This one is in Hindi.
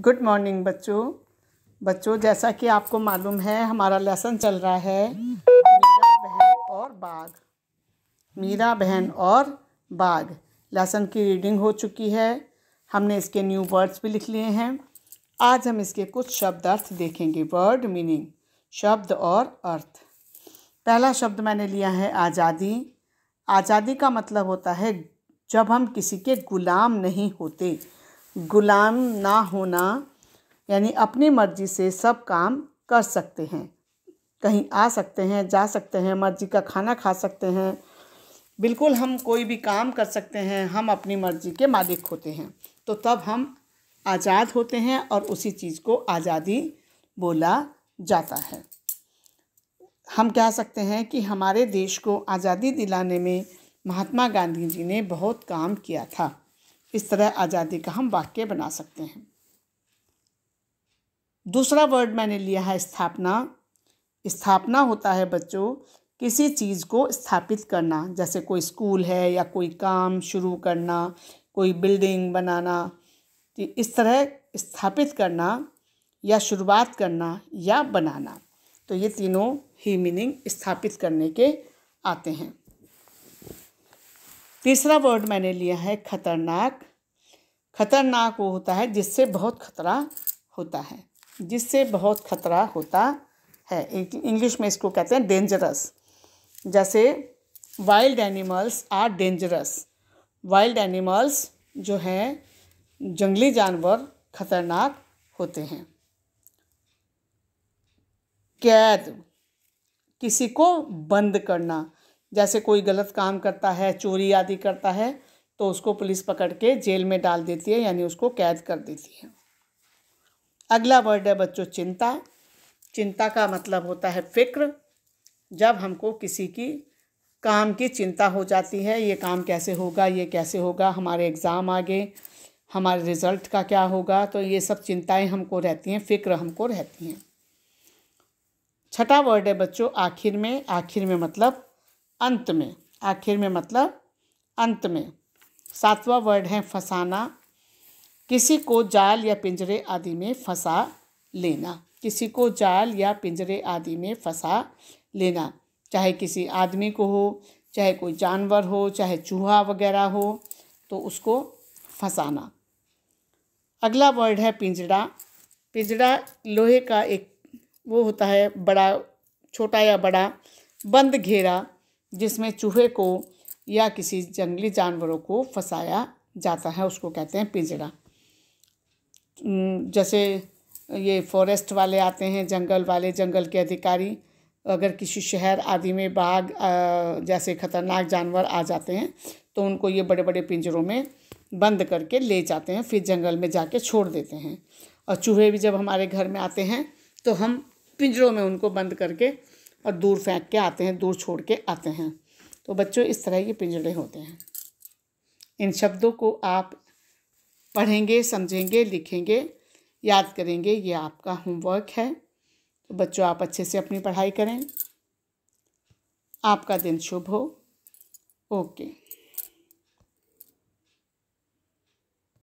गुड मॉर्निंग बच्चों बच्चों जैसा कि आपको मालूम है हमारा लेसन चल रहा है मीरा बहन और बाघ मीरा बहन और बाघ लेसन की रीडिंग हो चुकी है हमने इसके न्यू वर्ड्स भी लिख लिए हैं आज हम इसके कुछ शब्द अर्थ देखेंगे वर्ड मीनिंग शब्द और अर्थ पहला शब्द मैंने लिया है आज़ादी आज़ादी का मतलब होता है जब हम किसी के गुलाम नहीं होते गुलाम ना होना यानी अपनी मर्ज़ी से सब काम कर सकते हैं कहीं आ सकते हैं जा सकते हैं मर्ज़ी का खाना खा सकते हैं बिल्कुल हम कोई भी काम कर सकते हैं हम अपनी मर्ज़ी के मालिक होते हैं तो तब हम आज़ाद होते हैं और उसी चीज़ को आज़ादी बोला जाता है हम कह सकते हैं कि हमारे देश को आज़ादी दिलाने में महात्मा गांधी जी ने बहुत काम किया था इस तरह आज़ादी का हम वाक्य बना सकते हैं दूसरा वर्ड मैंने लिया है स्थापना स्थापना होता है बच्चों किसी चीज़ को स्थापित करना जैसे कोई स्कूल है या कोई काम शुरू करना कोई बिल्डिंग बनाना कि इस तरह स्थापित करना या शुरुआत करना या बनाना तो ये तीनों ही मीनिंग स्थापित करने के आते हैं तीसरा वर्ड मैंने लिया है खतरनाक खतरनाक वो होता है जिससे बहुत खतरा होता है जिससे बहुत खतरा होता है इंग्लिश में इसको कहते हैं डेंजरस जैसे wild animals are dangerous wild animals जो हैं जंगली जानवर खतरनाक होते हैं कैद किसी को बंद करना जैसे कोई गलत काम करता है चोरी आदि करता है तो उसको पुलिस पकड़ के जेल में डाल देती है यानी उसको कैद कर देती है अगला वर्ड है बच्चों चिंता चिंता का मतलब होता है फिक्र जब हमको किसी की काम की चिंता हो जाती है ये काम कैसे होगा ये कैसे होगा हमारे एग्ज़ाम आगे हमारे रिज़ल्ट का क्या होगा तो ये सब चिंताएं हमको रहती हैं फ़िक्र हमको रहती हैं छठा वर्ड है बच्चों आखिर में आखिर में मतलब अंत में आखिर में मतलब अंत में सातवा वर्ड है फंसाना किसी को जाल या पिंजरे आदि में फंसा लेना किसी को जाल या पिंजरे आदि में फंसा लेना चाहे किसी आदमी को हो चाहे कोई जानवर हो चाहे चूहा वगैरह हो तो उसको फंसाना अगला वर्ड है पिंजड़ा पिंजड़ा लोहे का एक वो होता है बड़ा छोटा या बड़ा बंद घेरा जिसमें चूहे को या किसी जंगली जानवरों को फंसाया जाता है उसको कहते हैं पिंजरा जैसे ये फॉरेस्ट वाले आते हैं जंगल वाले जंगल के अधिकारी अगर किसी शहर आदि में बाघ जैसे खतरनाक जानवर आ जाते हैं तो उनको ये बड़े बड़े पिंजरों में बंद करके ले जाते हैं फिर जंगल में जाके छोड़ देते हैं और चूहे भी जब हमारे घर में आते हैं तो हम पिंजरों में उनको बंद करके और दूर फेंक के आते हैं दूर छोड़ के आते हैं तो बच्चों इस तरह के पिंजड़े होते हैं इन शब्दों को आप पढ़ेंगे समझेंगे लिखेंगे याद करेंगे ये आपका होमवर्क है तो बच्चों आप अच्छे से अपनी पढ़ाई करें आपका दिन शुभ हो ओके